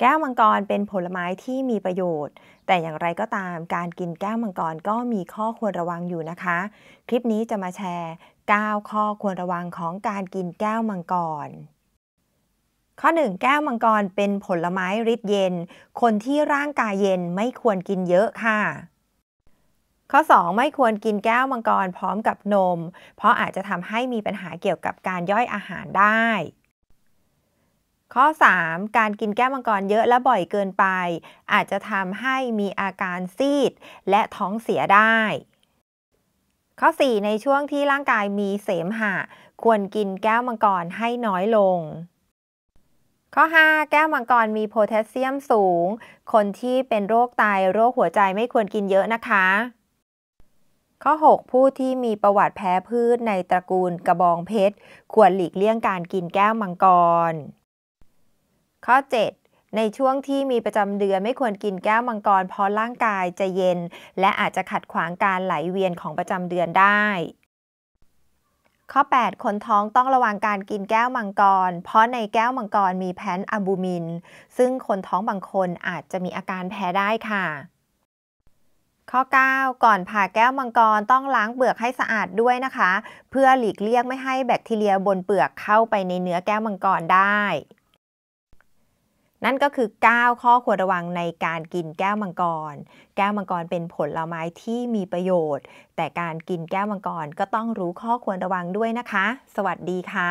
แก้วมังกรเป็นผลไม้ที่มีประโยชน์ แต่อย่างไรก็ตามการกินแก้วมังกรก็มีข้อควรระวังอยู่นะคะ คลิปนี้จะมาแชร์ 9 ข้อควรระวังของการกินแก้วมังกร ข้อ1แก้วมังกรเป็นผลไม้ริดเย็น คนที่ร่างกายเย็นไม่ควรกินเยอะค่ะ ข้อ 2 ไม่ควรกินแก้วมังกรพร้อมกับนม เพราะอาจจะทำให้มีปัญหาเกี่ยวกับการย่อยอาหารได้ข้อ 3. การกินแก้มังกรเยอะและบ่อยเกินไปอาจจะทำให้มีอาการซีดและท้องเสียได้ ข้อ 4. ในช่วงที่ร่างกายมีเสมหะ ควรกินแก้วมังกรให้น้อยลง ข้อ 5. แก้วมังกรมีโพแทสเซียมสูง คนที่เป็นโรคไตโรคหัวใจไม่ควรกินเยอะนะคะ ข้อ6ผู้ที่มีประวัติแพ้พืชในตระกูลกระบองเพชรควรหลีกเลี่ยงการกินแก้วมังกรข้อ7ในช่วงที่มีประจำเดือนไม่ควรกินแก้วมังกร เพราะร่างกายจะเย็นและอาจจะขัดขวางการไหลเวียนของประจำเดือนได้ ข้อ8คนท้องต้องระวังการกินแก้วมังกร เพราะในแก้วมังกรมีแพนอะบูมิน ซึ่งคนท้องบางคนอาจจะมีอาการแพ้ได้ค่ะ ข้อ 9 ก่อนผ่าแก้วมังกรต้องล้างเปลือกให้สะอาดด้วยนะคะ เพื่อหลีกเลี่ยงไม่ให้แบคทีเรียบนเปลือกเข้าไปในเนื้อแก้วมังกรได้นั่นก็คือ 9 ข้อควรระวังในการกินแก้วมังกร แก้วมังกรเป็นผลไม้ที่มีประโยชน์ แต่การกินแก้วมังกรก็ต้องรู้ข้อควรระวังด้วยนะคะ สวัสดีค่ะ